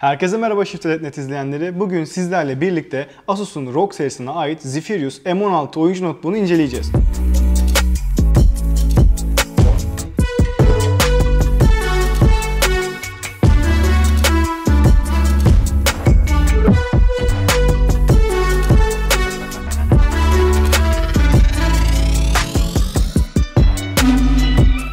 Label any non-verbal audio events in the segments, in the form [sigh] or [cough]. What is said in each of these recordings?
Herkese merhaba Shift.net izleyenleri. Bugün sizlerle birlikte Asus'un ROG serisine ait Zephyrus M16 oyuncu notebook'unu inceleyeceğiz.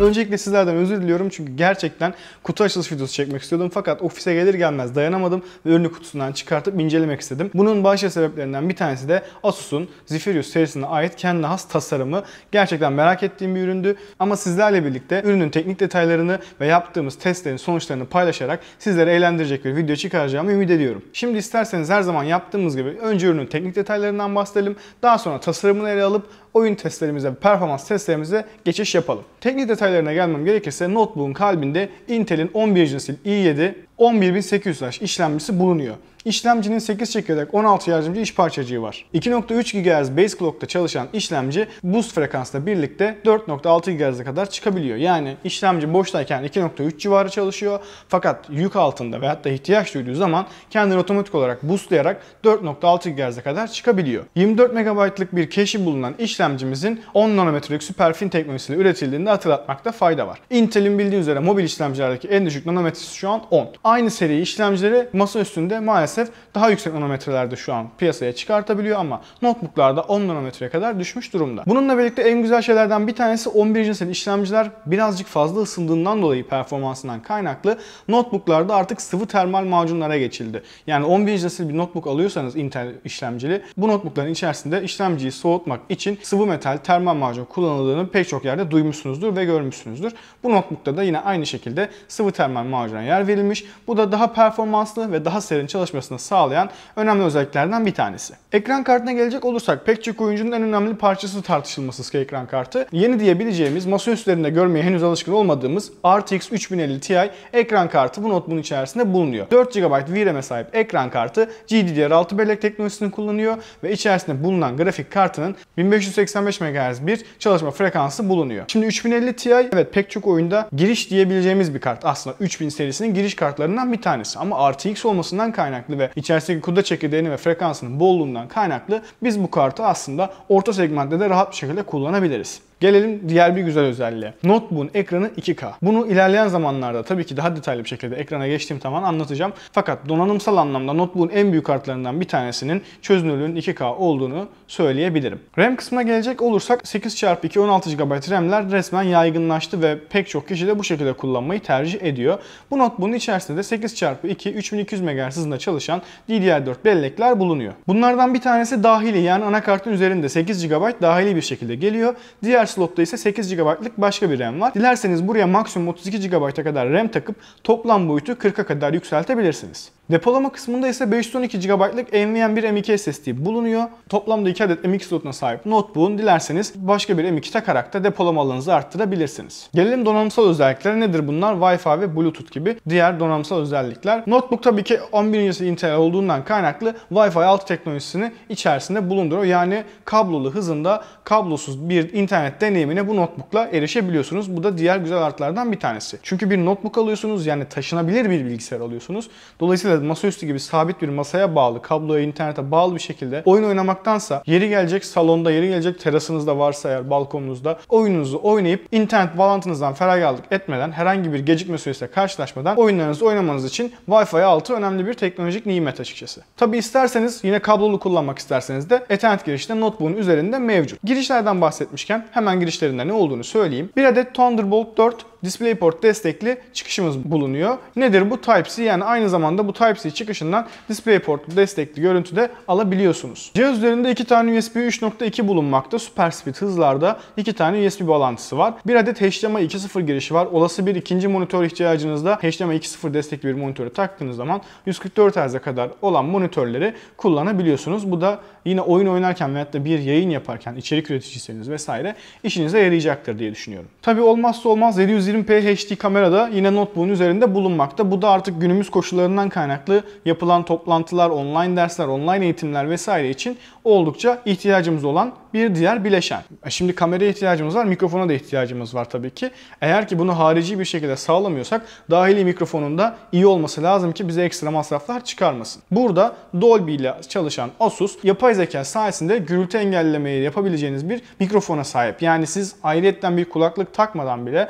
öncelikle sizlerden özür diliyorum çünkü gerçekten kutu açılış videosu çekmek istiyordum fakat ofise gelir gelmez dayanamadım ve ürünü kutusundan çıkartıp incelemek istedim. Bunun başka sebeplerinden bir tanesi de Asus'un Zephyrus serisine ait kendi has tasarımı. Gerçekten merak ettiğim bir üründü ama sizlerle birlikte ürünün teknik detaylarını ve yaptığımız testlerin sonuçlarını paylaşarak sizlere eğlendirecek bir video çıkaracağımı ümit ediyorum. Şimdi isterseniz her zaman yaptığımız gibi önce ürünün teknik detaylarından bahsedelim. Daha sonra tasarımını ele alıp oyun testlerimize, performans testlerimize geçiş yapalım. Teknik detayları detaylarına gelmem gerekirse notebook'un kalbinde Intel'in 11. nesil i7 11.800 taş işlemcisi bulunuyor. İşlemcinin 8 çekirdek 16 yardımcı iş parçacığı var. 2.3 GHz base clock'ta çalışan işlemci boost frekansla birlikte 4.6 GHz'e kadar çıkabiliyor. Yani işlemci boştayken 2.3 civarı çalışıyor fakat yük altında ve hatta ihtiyaç duyduğu zaman kendini otomatik olarak boostlayarak 4.6 GHz'e kadar çıkabiliyor. 24 MB'lık bir keşi bulunan işlemcimizin 10 nanometrelik superfin teknolojisiyle üretildiğinde hatırlatmakta fayda var. Intel'in bildiği üzere mobil işlemcilerdeki en düşük nanometresi şu an 10 aynı seri işlemcileri masa üstünde maalesef daha yüksek nanometrelerde şu an piyasaya çıkartabiliyor ama notebooklarda 10 nanometreye kadar düşmüş durumda. Bununla birlikte en güzel şeylerden bir tanesi 11. seri işlemciler birazcık fazla ısındığından dolayı performansından kaynaklı notebooklarda artık sıvı termal macunlara geçildi. Yani 11. nesil bir notebook alıyorsanız Intel işlemcili bu notebookların içerisinde işlemciyi soğutmak için sıvı metal termal macun kullanıldığını pek çok yerde duymuşsunuzdur ve görmüşsünüzdür. Bu notebookta da yine aynı şekilde sıvı termal macuna yer verilmiş. Bu da daha performanslı ve daha serin çalışmasını sağlayan önemli özelliklerden bir tanesi. Ekran kartına gelecek olursak pek çok oyuncunun en önemli parçası tartışılmasız ki ekran kartı. Yeni diyebileceğimiz masa üstlerinde görmeye henüz alışkın olmadığımız RTX 3050 Ti ekran kartı bu notbun içerisinde bulunuyor. 4 GB VRAM'e sahip ekran kartı GDDR6 bellek teknolojisini kullanıyor ve içerisinde bulunan grafik kartının 1585 MHz bir çalışma frekansı bulunuyor. Şimdi 3050 Ti evet pek çok oyunda giriş diyebileceğimiz bir kart aslında 3000 serisinin giriş kartları noktalarından bir tanesi. Ama RTX olmasından kaynaklı ve içerisindeki kuda çekirdeğinin ve frekansının bolluğundan kaynaklı biz bu kartı aslında orta segmentte de rahat bir şekilde kullanabiliriz. Gelelim diğer bir güzel özelliğe. Notebook'un ekranı 2K. Bunu ilerleyen zamanlarda tabii ki daha detaylı bir şekilde ekrana geçtiğim zaman anlatacağım. Fakat donanımsal anlamda notebook'un en büyük kartlarından bir tanesinin çözünürlüğün 2K olduğunu söyleyebilirim. RAM kısmına gelecek olursak 8x2 16 GB RAM'ler resmen yaygınlaştı ve pek çok kişi de bu şekilde kullanmayı tercih ediyor. Bu notebook'un içerisinde de 8x2 3200 MHz hızında çalışan DDR4 bellekler bulunuyor. Bunlardan bir tanesi dahili yani anakartın üzerinde 8 GB dahili bir şekilde geliyor. Diğer slotta ise 8 GB'lık başka bir RAM var. Dilerseniz buraya maksimum 32 GB'a kadar RAM takıp toplam boyutu 40'a kadar yükseltebilirsiniz. Depolama kısmında ise 512 GB'lık NVMe 1 M2 SSD bulunuyor. Toplamda 2 adet M2 slotuna sahip notebook'un dilerseniz başka bir M2 takarak da depolama alanınızı arttırabilirsiniz. Gelelim donanımsal özelliklere. Nedir bunlar? Wi-Fi ve Bluetooth gibi diğer donanımsal özellikler. Notebook tabii ki 11. nesil Intel olduğundan kaynaklı Wi-Fi 6 teknolojisini içerisinde bulunduruyor. Yani kablolu hızında kablosuz bir internet deneyimine bu notebookla erişebiliyorsunuz. Bu da diğer güzel artılardan bir tanesi. Çünkü bir notebook alıyorsunuz yani taşınabilir bir bilgisayar alıyorsunuz. Dolayısıyla bilgisayarda masaüstü gibi sabit bir masaya bağlı, kabloya, internete bağlı bir şekilde oyun oynamaktansa yeri gelecek salonda, yeri gelecek terasınızda varsa eğer balkonunuzda oyununuzu oynayıp internet bağlantınızdan feragat etmeden, herhangi bir gecikme süresiyle karşılaşmadan oyunlarınızı oynamanız için Wi-Fi 6 önemli bir teknolojik nimet açıkçası. Tabi isterseniz yine kablolu kullanmak isterseniz de Ethernet girişinde notebook'un üzerinde mevcut. Girişlerden bahsetmişken hemen girişlerinde ne olduğunu söyleyeyim. Bir adet Thunderbolt 4 DisplayPort destekli çıkışımız bulunuyor. Nedir bu? Type-C yani aynı zamanda bu Type-C çıkışından DisplayPort destekli görüntü de alabiliyorsunuz. Cihaz üzerinde iki tane USB 3.2 bulunmakta. SuperSpeed hızlarda iki tane USB bağlantısı var. Bir adet HDMI 2.0 girişi var. Olası bir ikinci monitör ihtiyacınızda HDMI 2.0 destekli bir monitörü taktığınız zaman 144 Hz'e kadar olan monitörleri kullanabiliyorsunuz. Bu da yine oyun oynarken veyahut da bir yayın yaparken içerik üreticiyseniz vesaire işinize yarayacaktır diye düşünüyorum. Tabi olmazsa olmaz 700 720p HD kamerada yine notebook'un üzerinde bulunmakta. Bu da artık günümüz koşullarından kaynaklı yapılan toplantılar, online dersler, online eğitimler vesaire için oldukça ihtiyacımız olan bir diğer bileşen. E, şimdi kameraya ihtiyacımız var, mikrofona da ihtiyacımız var tabii ki. Eğer ki bunu harici bir şekilde sağlamıyorsak dahili mikrofonun da iyi olması lazım ki bize ekstra masraflar çıkarmasın. Burada Dolby ile çalışan Asus yapay zeka sayesinde gürültü engellemeyi yapabileceğiniz bir mikrofona sahip. Yani siz ayrıyetten bir kulaklık takmadan bile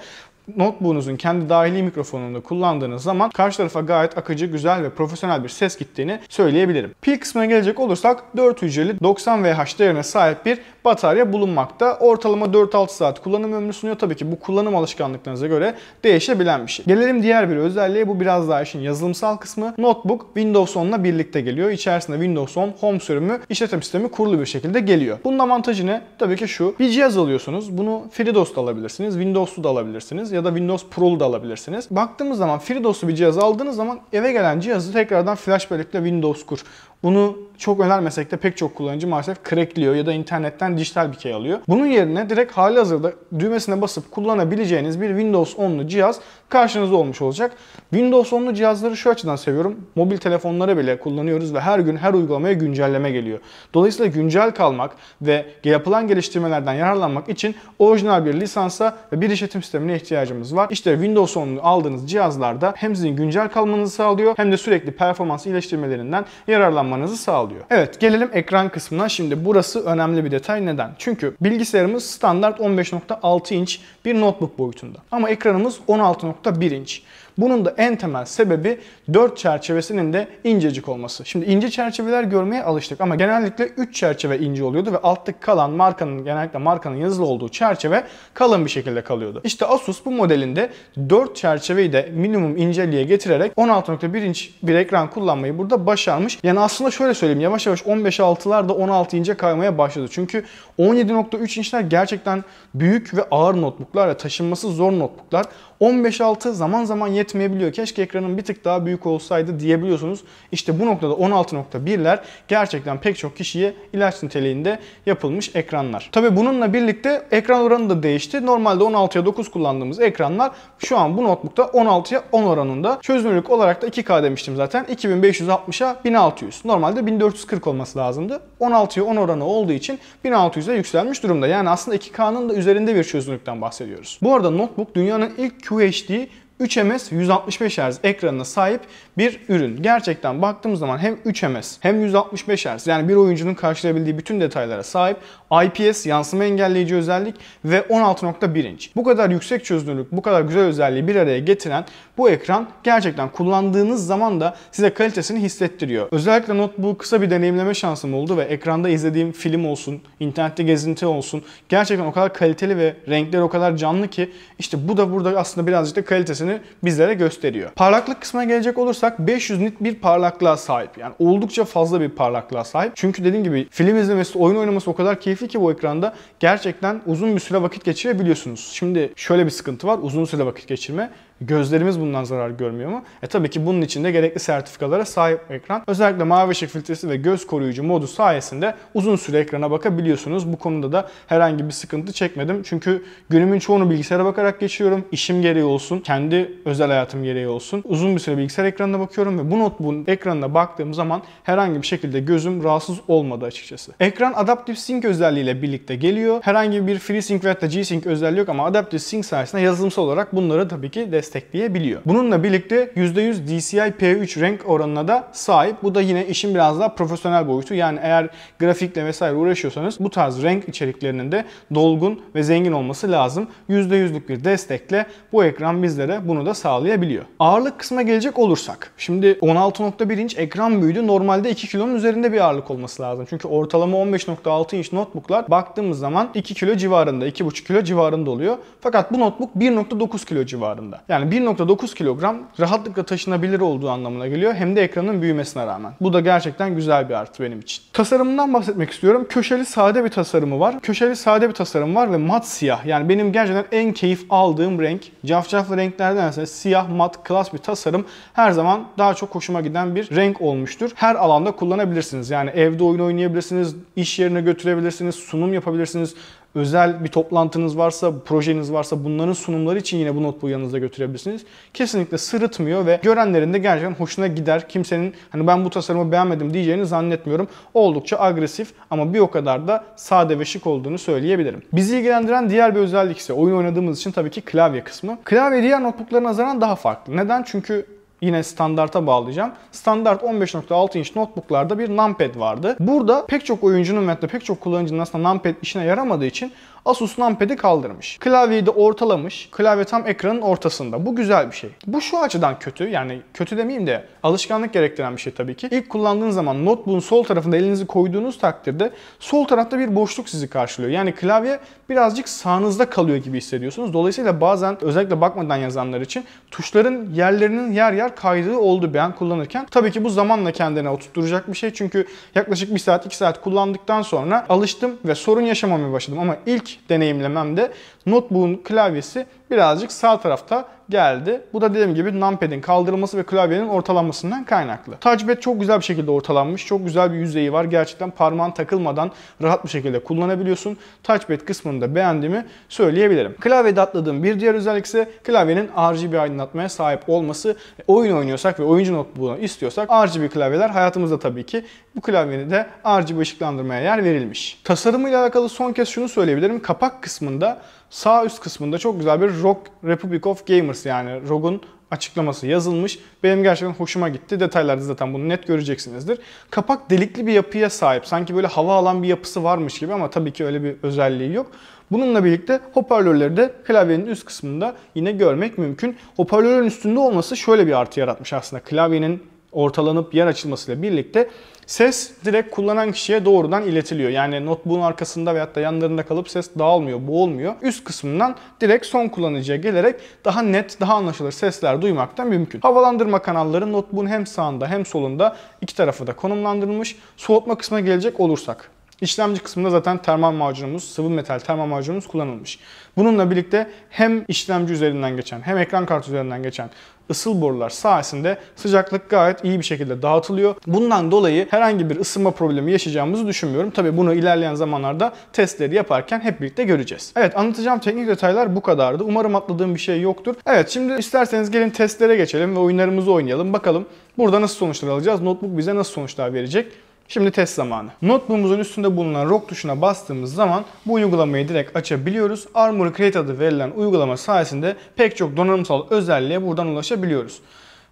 notebook'unuzun kendi dahili mikrofonunu kullandığınız zaman karşı tarafa gayet akıcı, güzel ve profesyonel bir ses gittiğini söyleyebilirim. Pil kısmına gelecek olursak 4 hücreli 90 Wh değerine sahip bir batarya bulunmakta. Ortalama 4-6 saat kullanım ömrü sunuyor. Tabii ki bu kullanım alışkanlıklarınıza göre değişebilen bir şey. Gelelim diğer bir özelliğe. Bu biraz daha işin yazılımsal kısmı. Notebook Windows 10'la birlikte geliyor. İçerisinde Windows 10 Home sürümü işletim sistemi kurulu bir şekilde geliyor. Bunun avantajı ne? Tabii ki şu. Bir cihaz alıyorsunuz. Bunu FreeDOS'ta alabilirsiniz. Windows'u da alabilirsiniz ya da Windows Pro'lu da alabilirsiniz. Baktığımız zaman FreeDOS'lu bir cihaz aldığınız zaman eve gelen cihazı tekrardan flash bellekle Windows kur. Bunu çok önermesek de pek çok kullanıcı maalesef crackliyor ya da internetten dijital bir key alıyor. Bunun yerine direkt hali hazırda düğmesine basıp kullanabileceğiniz bir Windows 10'lu cihaz karşınızda olmuş olacak. Windows 10'lu cihazları şu açıdan seviyorum. Mobil telefonlara bile kullanıyoruz ve her gün her uygulamaya güncelleme geliyor. Dolayısıyla güncel kalmak ve yapılan geliştirmelerden yararlanmak için orijinal bir lisansa ve bir işletim sistemine ihtiyacımız ihtiyacımız var. İşte Windows 10'u aldığınız cihazlarda hem sizin güncel kalmanızı sağlıyor hem de sürekli performans iyileştirmelerinden yararlanmanızı sağlıyor. Evet gelelim ekran kısmına. Şimdi burası önemli bir detay. Neden? Çünkü bilgisayarımız standart 15.6 inç bir notebook boyutunda. Ama ekranımız 16.1 inç. Bunun da en temel sebebi 4 çerçevesinin de incecik olması. Şimdi ince çerçeveler görmeye alıştık ama genellikle 3 çerçeve ince oluyordu ve alttaki kalan markanın genellikle markanın yazılı olduğu çerçeve kalın bir şekilde kalıyordu. İşte Asus bu modelinde 4 çerçeveyi de minimum inceliğe getirerek 16.1 inç bir ekran kullanmayı burada başarmış. Yani aslında şöyle söyleyeyim yavaş yavaş 15 15.6'lar da 16 ince kaymaya başladı. Çünkü 17.3 inçler gerçekten büyük ve ağır notebooklar ve taşınması zor notebooklar. 15.6 zaman zaman yetmeyebiliyor. Keşke ekranın bir tık daha büyük olsaydı diyebiliyorsunuz. İşte bu noktada 16.1'ler gerçekten pek çok kişiye ilaç niteliğinde yapılmış ekranlar. Tabi bununla birlikte ekran oranı da değişti. Normalde 16'ya 9 kullandığımız ekranlar şu an bu notebookta 16'ya 10 oranında. Çözünürlük olarak da 2K demiştim zaten. 2560'a 1600. Normalde 1440 olması lazımdı. 16'ya 10 oranı olduğu için 1600'e yükselmiş durumda. Yani aslında 2K'nın da üzerinde bir çözünürlükten bahsediyoruz. Bu arada notebook dünyanın ilk QHD 3ms 165 Hz ekranına sahip bir ürün. Gerçekten baktığımız zaman hem 3ms hem 165 Hz yani bir oyuncunun karşılayabildiği bütün detaylara sahip IPS yansıma engelleyici özellik ve 16.1 inç. Bu kadar yüksek çözünürlük, bu kadar güzel özelliği bir araya getiren bu ekran gerçekten kullandığınız zaman da size kalitesini hissettiriyor. Özellikle Notebook kısa bir deneyimleme şansım oldu ve ekranda izlediğim film olsun, internette gezinti olsun gerçekten o kadar kaliteli ve renkler o kadar canlı ki işte bu da burada aslında birazcık da kalitesini bizlere gösteriyor. Parlaklık kısmına gelecek olursak 500 nit bir parlaklığa sahip. Yani oldukça fazla bir parlaklığa sahip. Çünkü dediğim gibi film izlemesi, oyun oynaması o kadar keyif keyifli ki bu ekranda gerçekten uzun bir süre vakit geçirebiliyorsunuz. Şimdi şöyle bir sıkıntı var uzun süre vakit geçirme. Gözlerimiz bundan zarar görmüyor mu? E tabii ki bunun için de gerekli sertifikalara sahip ekran. Özellikle mavi ışık filtresi ve göz koruyucu modu sayesinde uzun süre ekrana bakabiliyorsunuz. Bu konuda da herhangi bir sıkıntı çekmedim. Çünkü günümün çoğunu bilgisayara bakarak geçiyorum. İşim gereği olsun, kendi özel hayatım gereği olsun. Uzun bir süre bilgisayar ekranına bakıyorum ve bu notebook'un ekranına baktığım zaman herhangi bir şekilde gözüm rahatsız olmadı açıkçası. Ekran Adaptive Sync özelliğiyle birlikte geliyor. Herhangi bir FreeSync veya G-Sync özelliği yok ama Adaptive Sync sayesinde yazılımsal olarak bunları tabii ki destekliyor destekleyebiliyor. Bununla birlikte %100 DCI P3 renk oranına da sahip. Bu da yine işin biraz daha profesyonel boyutu. Yani eğer grafikle vesaire uğraşıyorsanız bu tarz renk içeriklerinin de dolgun ve zengin olması lazım. %100'lük bir destekle bu ekran bizlere bunu da sağlayabiliyor. Ağırlık kısma gelecek olursak. Şimdi 16.1 inç ekran büyüdü. Normalde 2 kilonun üzerinde bir ağırlık olması lazım. Çünkü ortalama 15.6 inç notebooklar baktığımız zaman 2 kilo civarında, 2.5 kilo civarında oluyor. Fakat bu notebook 1.9 kilo civarında. Yani yani 1.9 kilogram rahatlıkla taşınabilir olduğu anlamına geliyor hem de ekranın büyümesine rağmen. Bu da gerçekten güzel bir artı benim için. Tasarımından bahsetmek istiyorum. Köşeli sade bir tasarımı var. Köşeli sade bir tasarım var ve mat siyah. Yani benim gerçekten en keyif aldığım renk. Cafcaflı ise siyah mat klas bir tasarım her zaman daha çok hoşuma giden bir renk olmuştur. Her alanda kullanabilirsiniz. Yani evde oyun oynayabilirsiniz, iş yerine götürebilirsiniz, sunum yapabilirsiniz, özel bir toplantınız varsa, projeniz varsa bunların sunumları için yine bu notebook'u yanınızda götürebilirsiniz. Kesinlikle sırıtmıyor ve görenlerin de gerçekten hoşuna gider. Kimsenin hani ben bu tasarımı beğenmedim diyeceğini zannetmiyorum. Oldukça agresif ama bir o kadar da sade ve şık olduğunu söyleyebilirim. Bizi ilgilendiren diğer bir özellik ise oyun oynadığımız için tabii ki klavye kısmı. Klavye diğer notebook'lara nazaran daha farklı. Neden? Çünkü Yine standarta bağlayacağım. Standart 15.6 inç notebooklarda bir numpad vardı. Burada pek çok oyuncunun ve pek çok kullanıcının aslında numpad işine yaramadığı için Asus Numpad'i kaldırmış. Klavyeyi de ortalamış. Klavye tam ekranın ortasında. Bu güzel bir şey. Bu şu açıdan kötü. Yani kötü demeyeyim de alışkanlık gerektiren bir şey tabii ki. İlk kullandığınız zaman notebook'un sol tarafında elinizi koyduğunuz takdirde sol tarafta bir boşluk sizi karşılıyor. Yani klavye birazcık sağınızda kalıyor gibi hissediyorsunuz. Dolayısıyla bazen özellikle bakmadan yazanlar için tuşların yerlerinin yer yer kaydığı oldu ben kullanırken. Tabii ki bu zamanla kendine oturtturacak bir şey. Çünkü yaklaşık 1 saat 2 saat kullandıktan sonra alıştım ve sorun yaşamamaya başladım. Ama ilk deneyimlemem de Notebook'un klavyesi birazcık sağ tarafta geldi. Bu da dediğim gibi numpad'in kaldırılması ve klavyenin ortalanmasından kaynaklı. Touchpad çok güzel bir şekilde ortalanmış. Çok güzel bir yüzeyi var. Gerçekten parmağın takılmadan rahat bir şekilde kullanabiliyorsun. Touchpad kısmını da beğendiğimi söyleyebilirim. Klavyede atladığım bir diğer özellik ise klavyenin RGB aydınlatmaya sahip olması. Oyun oynuyorsak ve oyuncu notebook'unu istiyorsak RGB klavyeler hayatımızda tabii ki. Bu klavyeni de RGB ışıklandırmaya yer verilmiş. Tasarımıyla alakalı son kez şunu söyleyebilirim. Kapak kısmında sağ üst kısmında çok güzel bir Rock Republic of Gamers yani ROG'un açıklaması yazılmış. Benim gerçekten hoşuma gitti. Detaylarda zaten bunu net göreceksinizdir. Kapak delikli bir yapıya sahip. Sanki böyle hava alan bir yapısı varmış gibi ama tabii ki öyle bir özelliği yok. Bununla birlikte hoparlörleri de klavyenin üst kısmında yine görmek mümkün. Hoparlörün üstünde olması şöyle bir artı yaratmış aslında. Klavyenin ortalanıp yer açılmasıyla birlikte ses direkt kullanan kişiye doğrudan iletiliyor. Yani notebook'un arkasında veyahut da yanlarında kalıp ses dağılmıyor, boğulmuyor. Üst kısmından direkt son kullanıcıya gelerek daha net, daha anlaşılır sesler duymaktan mümkün. Havalandırma kanalları notebook'un hem sağında hem solunda iki tarafı da konumlandırılmış. Soğutma kısmına gelecek olursak. İşlemci kısmında zaten termal macunumuz, sıvı metal termal macunumuz kullanılmış. Bununla birlikte hem işlemci üzerinden geçen hem ekran kartı üzerinden geçen ısıl borular sayesinde sıcaklık gayet iyi bir şekilde dağıtılıyor. Bundan dolayı herhangi bir ısınma problemi yaşayacağımızı düşünmüyorum. Tabi bunu ilerleyen zamanlarda testleri yaparken hep birlikte göreceğiz. Evet anlatacağım teknik detaylar bu kadardı. Umarım atladığım bir şey yoktur. Evet şimdi isterseniz gelin testlere geçelim ve oyunlarımızı oynayalım. Bakalım burada nasıl sonuçlar alacağız? Notebook bize nasıl sonuçlar verecek? Şimdi test zamanı. Notebook'umuzun üstünde bulunan ROG tuşuna bastığımız zaman bu uygulamayı direkt açabiliyoruz. Armor Create adı verilen uygulama sayesinde pek çok donanımsal özelliğe buradan ulaşabiliyoruz.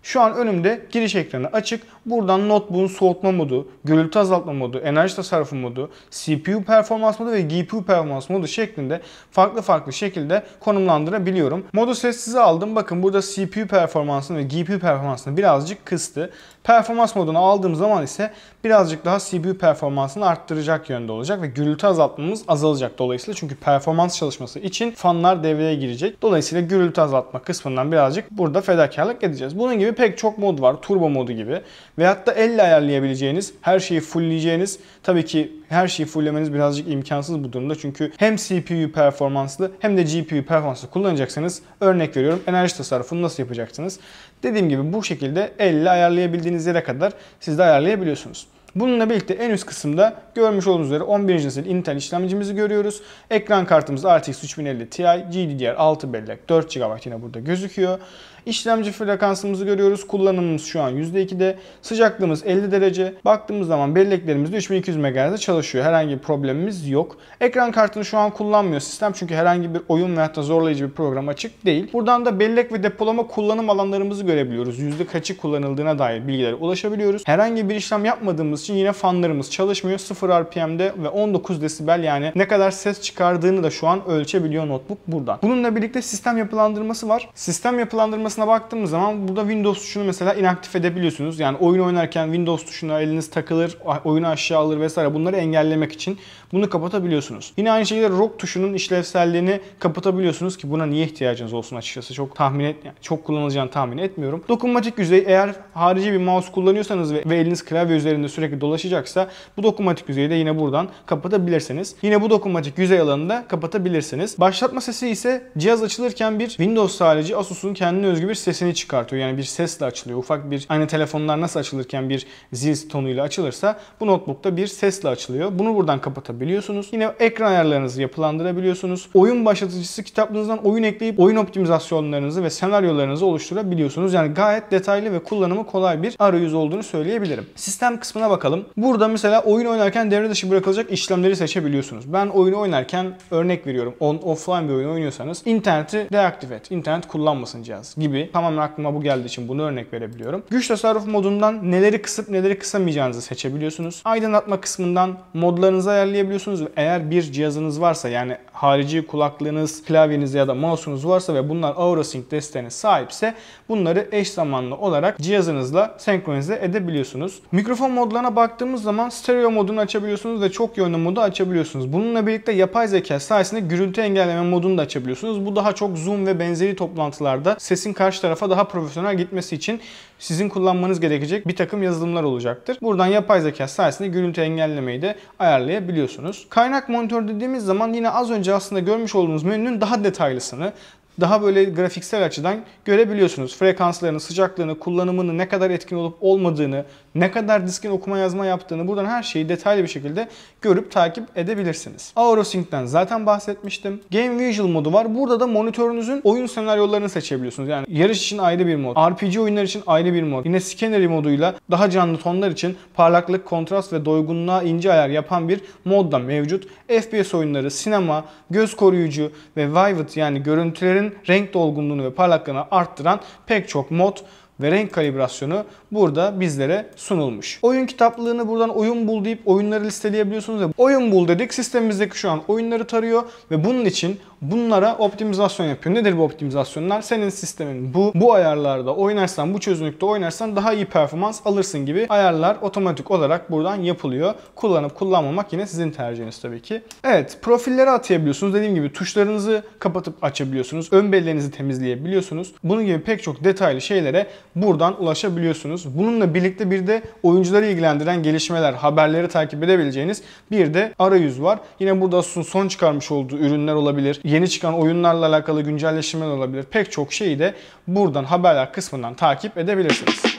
Şu an önümde giriş ekranı açık. Buradan notebook'un soğutma modu, gürültü azaltma modu, enerji tasarrufu modu, CPU performans modu ve GPU performans modu şeklinde farklı farklı şekilde konumlandırabiliyorum. Modu sessize aldım. Bakın burada CPU performansını ve GPU performansını birazcık kıstı. Performans moduna aldığım zaman ise birazcık daha CPU performansını arttıracak yönde olacak ve gürültü azaltmamız azalacak dolayısıyla. Çünkü performans çalışması için fanlar devreye girecek. Dolayısıyla gürültü azaltma kısmından birazcık burada fedakarlık edeceğiz. Bunun gibi pek çok mod var. Turbo modu gibi. Veyahut da elle ayarlayabileceğiniz, her şeyi fullleyeceğiniz. Tabii ki her şeyi fulllemeniz birazcık imkansız bu durumda. Çünkü hem CPU performanslı hem de GPU performanslı kullanacaksanız örnek veriyorum enerji tasarrufunu nasıl yapacaksınız? Dediğim gibi bu şekilde elle ayarlayabildiğiniz yere kadar siz de ayarlayabiliyorsunuz. Bununla birlikte en üst kısımda görmüş olduğunuz üzere 11. nesil Intel işlemcimizi görüyoruz. Ekran kartımız RTX 3050 Ti, GDDR6 bellek 4 GB yine burada gözüküyor. İşlemci frekansımızı görüyoruz. Kullanımımız şu an %2'de. Sıcaklığımız 50 derece. Baktığımız zaman belleklerimiz de 3200 MHz'de çalışıyor. Herhangi bir problemimiz yok. Ekran kartını şu an kullanmıyor sistem çünkü herhangi bir oyun veya da zorlayıcı bir program açık değil. Buradan da bellek ve depolama kullanım alanlarımızı görebiliyoruz. Yüzde kaçı kullanıldığına dair bilgilere ulaşabiliyoruz. Herhangi bir işlem yapmadığımız için yine fanlarımız çalışmıyor. 0 RPM'de ve 19 desibel yani ne kadar ses çıkardığını da şu an ölçebiliyor notebook buradan. Bununla birlikte sistem yapılandırması var. Sistem yapılandırması sayfasına baktığımız zaman burada Windows tuşunu mesela inaktif edebiliyorsunuz. Yani oyun oynarken Windows tuşuna eliniz takılır, oyunu aşağı alır vesaire bunları engellemek için bunu kapatabiliyorsunuz. Yine aynı şekilde ROG tuşunun işlevselliğini kapatabiliyorsunuz ki buna niye ihtiyacınız olsun açıkçası çok tahmin et yani çok kullanılacağını tahmin etmiyorum. Dokunmatik yüzey eğer harici bir mouse kullanıyorsanız ve, ve eliniz klavye üzerinde sürekli dolaşacaksa bu dokunmatik yüzeyi de yine buradan kapatabilirsiniz. Yine bu dokunmatik yüzey alanında kapatabilirsiniz. Başlatma sesi ise cihaz açılırken bir Windows sadece Asus'un kendine özgü gibi sesini çıkartıyor. Yani bir sesle açılıyor. Ufak bir aynı telefonlar nasıl açılırken bir zil tonuyla açılırsa bu notebook'ta bir sesle açılıyor. Bunu buradan kapatabiliyorsunuz. Yine ekran ayarlarınızı yapılandırabiliyorsunuz. Oyun başlatıcısı kitaplığınızdan oyun ekleyip oyun optimizasyonlarınızı ve senaryolarınızı oluşturabiliyorsunuz. Yani gayet detaylı ve kullanımı kolay bir arayüz olduğunu söyleyebilirim. Sistem kısmına bakalım. Burada mesela oyun oynarken devre dışı bırakılacak işlemleri seçebiliyorsunuz. Ben oyunu oynarken örnek veriyorum. On offline bir oyun oynuyorsanız interneti deaktif et. İnternet kullanmasın cihaz gibi gibi tamamen aklıma bu geldiği için bunu örnek verebiliyorum. Güç tasarruf modundan neleri kısıp neleri kısamayacağınızı seçebiliyorsunuz. Aydınlatma kısmından modlarınızı ayarlayabiliyorsunuz. Eğer bir cihazınız varsa yani harici kulaklığınız, klavyeniz ya da mouse'unuz varsa ve bunlar AuraSync desteğine sahipse bunları eş zamanlı olarak cihazınızla senkronize edebiliyorsunuz. Mikrofon modlarına baktığımız zaman stereo modunu açabiliyorsunuz ve çok yönlü modu açabiliyorsunuz. Bununla birlikte yapay zeka sayesinde gürültü engelleme modunu da açabiliyorsunuz. Bu daha çok Zoom ve benzeri toplantılarda sesin karşı tarafa daha profesyonel gitmesi için sizin kullanmanız gerekecek bir takım yazılımlar olacaktır. Buradan yapay zeka sayesinde gürültü engellemeyi de ayarlayabiliyorsunuz. Kaynak monitör dediğimiz zaman yine az önce aslında görmüş olduğunuz menünün daha detaylısını, daha böyle grafiksel açıdan görebiliyorsunuz. Frekanslarını, sıcaklığını, kullanımını, ne kadar etkin olup olmadığını, ne kadar diskin okuma yazma yaptığını buradan her şeyi detaylı bir şekilde görüp takip edebilirsiniz. AuroSync'ten zaten bahsetmiştim. Game Visual modu var. Burada da monitörünüzün oyun senaryolarını seçebiliyorsunuz. Yani yarış için ayrı bir mod, RPG oyunlar için ayrı bir mod. Yine Scenery moduyla daha canlı tonlar için parlaklık, kontrast ve doygunluğa ince ayar yapan bir mod da mevcut. FPS oyunları, sinema, göz koruyucu ve Vivid yani görüntülerin Ürünün renk dolgunluğunu ve parlaklığını arttıran pek çok mod ve renk kalibrasyonu burada bizlere sunulmuş. Oyun kitaplığını buradan oyun bul deyip oyunları listeleyebiliyorsunuz. Ya. Oyun bul dedik sistemimizdeki şu an oyunları tarıyor ve bunun için Bunlara optimizasyon yapıyor. Nedir bu optimizasyonlar? Senin sistemin bu. Bu ayarlarda oynarsan, bu çözünürlükte oynarsan daha iyi performans alırsın gibi ayarlar otomatik olarak buradan yapılıyor. Kullanıp kullanmamak yine sizin tercihiniz tabii ki. Evet, profilleri atayabiliyorsunuz. Dediğim gibi tuşlarınızı kapatıp açabiliyorsunuz. Ön bellerinizi temizleyebiliyorsunuz. Bunun gibi pek çok detaylı şeylere buradan ulaşabiliyorsunuz. Bununla birlikte bir de oyuncuları ilgilendiren gelişmeler, haberleri takip edebileceğiniz bir de arayüz var. Yine burada son çıkarmış olduğu ürünler olabilir yeni çıkan oyunlarla alakalı güncelleşmeler olabilir. Pek çok şeyi de buradan haberler kısmından takip edebilirsiniz.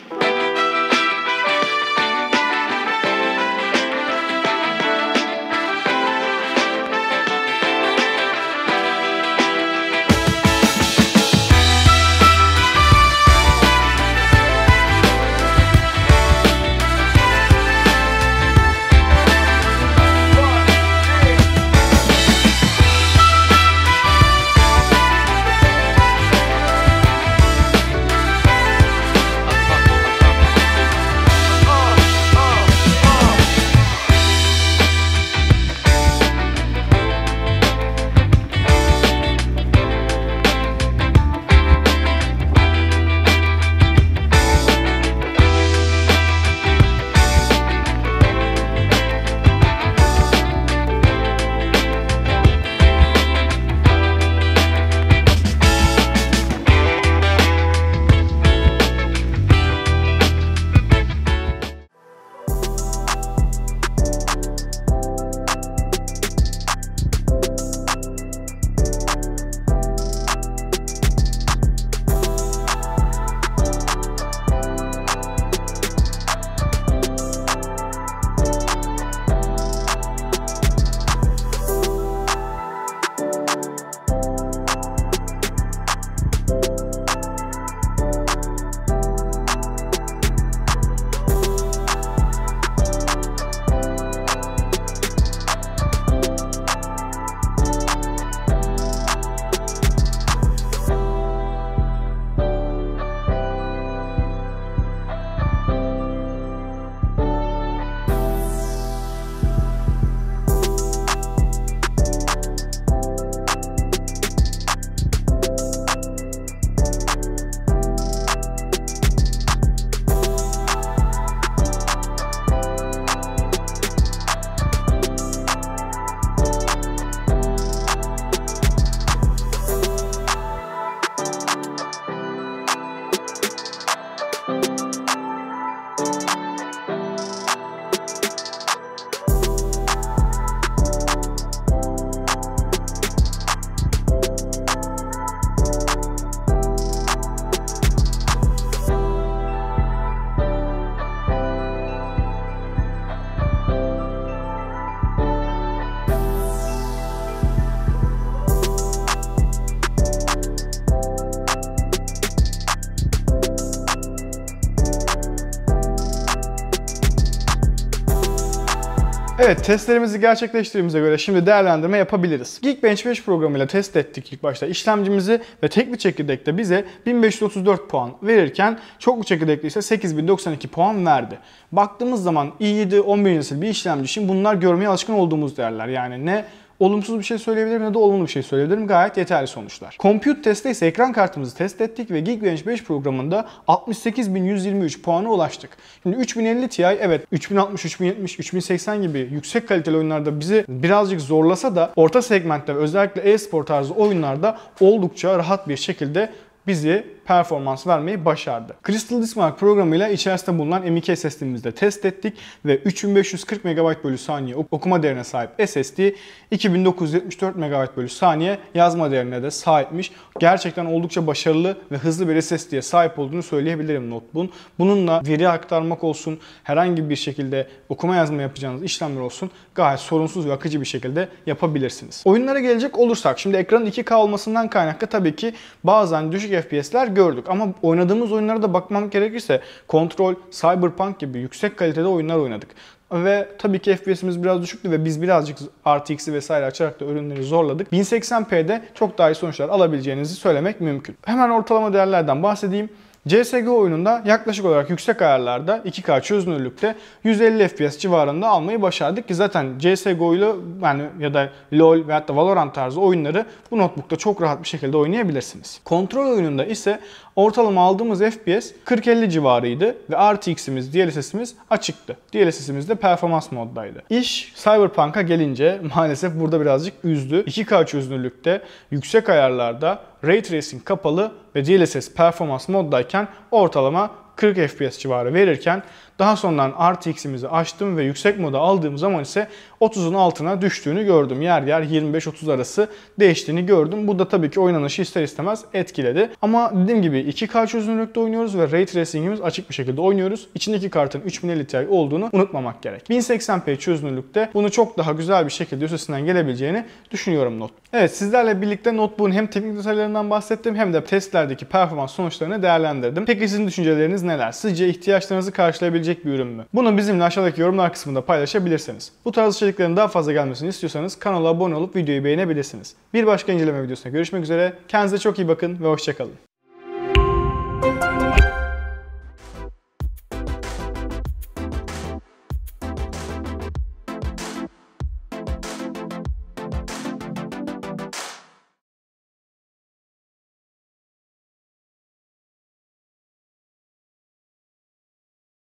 Evet testlerimizi gerçekleştirdiğimize göre şimdi değerlendirme yapabiliriz. Geekbench 5 programıyla test ettik ilk başta işlemcimizi ve tek bir çekirdekte bize 1534 puan verirken çoklu çekirdekli ise 8092 puan verdi. Baktığımız zaman i7 11. nesil bir işlemci için bunlar görmeye alışkın olduğumuz değerler. Yani ne olumsuz bir şey söyleyebilirim ya da olumlu bir şey söyleyebilirim. Gayet yeterli sonuçlar. Compute testte ise ekran kartımızı test ettik ve Geekbench 5 programında 68123 puana ulaştık. Şimdi 3050 Ti evet 3060, 3070, 3080 gibi yüksek kaliteli oyunlarda bizi birazcık zorlasa da orta segmentte ve özellikle e-spor tarzı oyunlarda oldukça rahat bir şekilde bizi performans vermeyi başardı. Crystal Disk Mark programıyla içerisinde bulunan M. M.2 SSD'mizde test ettik ve 3540 MB bölü saniye okuma değerine sahip SSD 2974 MB bölü saniye yazma değerine de sahipmiş. Gerçekten oldukça başarılı ve hızlı bir SSD'ye sahip olduğunu söyleyebilirim notebook'un. Bununla veri aktarmak olsun, herhangi bir şekilde okuma yazma yapacağınız işlemler olsun gayet sorunsuz ve akıcı bir şekilde yapabilirsiniz. Oyunlara gelecek olursak şimdi ekranın 2K olmasından kaynaklı tabii ki bazen düşük FPS'ler gördük ama oynadığımız oyunlara da bakmam gerekirse Control, Cyberpunk gibi yüksek kalitede oyunlar oynadık. Ve tabii ki FPS'imiz biraz düşüktü ve biz birazcık RTX'i vesaire açarak da ürünleri zorladık. 1080p'de çok daha iyi sonuçlar alabileceğinizi söylemek mümkün. Hemen ortalama değerlerden bahsedeyim. CSGO oyununda yaklaşık olarak yüksek ayarlarda 2K çözünürlükte 150 FPS civarında almayı başardık ki zaten CSGO ile yani ya da LoL veya da Valorant tarzı oyunları bu notebookta çok rahat bir şekilde oynayabilirsiniz. Kontrol oyununda ise ortalama aldığımız FPS 40-50 civarıydı ve RTX'imiz, DLSS'imiz açıktı. DLSS'imiz de performans moddaydı. İş Cyberpunk'a gelince [laughs] maalesef burada birazcık üzdü. 2K çözünürlükte, yüksek ayarlarda Ray Tracing kapalı ve DLSS performans moddayken ortalama 40 FPS civarı verirken daha sonradan RTX'imizi açtım ve yüksek moda aldığım zaman ise 30'un altına düştüğünü gördüm. Yer yer 25-30 arası değiştiğini gördüm. Bu da tabii ki oynanışı ister istemez etkiledi. Ama dediğim gibi 2K çözünürlükte oynuyoruz ve Ray Tracing'imiz açık bir şekilde oynuyoruz. İçindeki kartın 3000 Ti olduğunu unutmamak gerek. 1080p çözünürlükte bunu çok daha güzel bir şekilde üstesinden gelebileceğini düşünüyorum not. Evet sizlerle birlikte notebook'un hem teknik detaylarından bahsettim hem de testlerdeki performans sonuçlarını değerlendirdim. Peki sizin düşünceleriniz neler? Sizce ihtiyaçlarınızı karşılayabilecek satılabilecek bir ürün mü? Bunu bizimle aşağıdaki yorumlar kısmında paylaşabilirsiniz. Bu tarz içeriklerin daha fazla gelmesini istiyorsanız kanala abone olup videoyu beğenebilirsiniz. Bir başka inceleme videosuna görüşmek üzere. Kendinize çok iyi bakın ve hoşçakalın.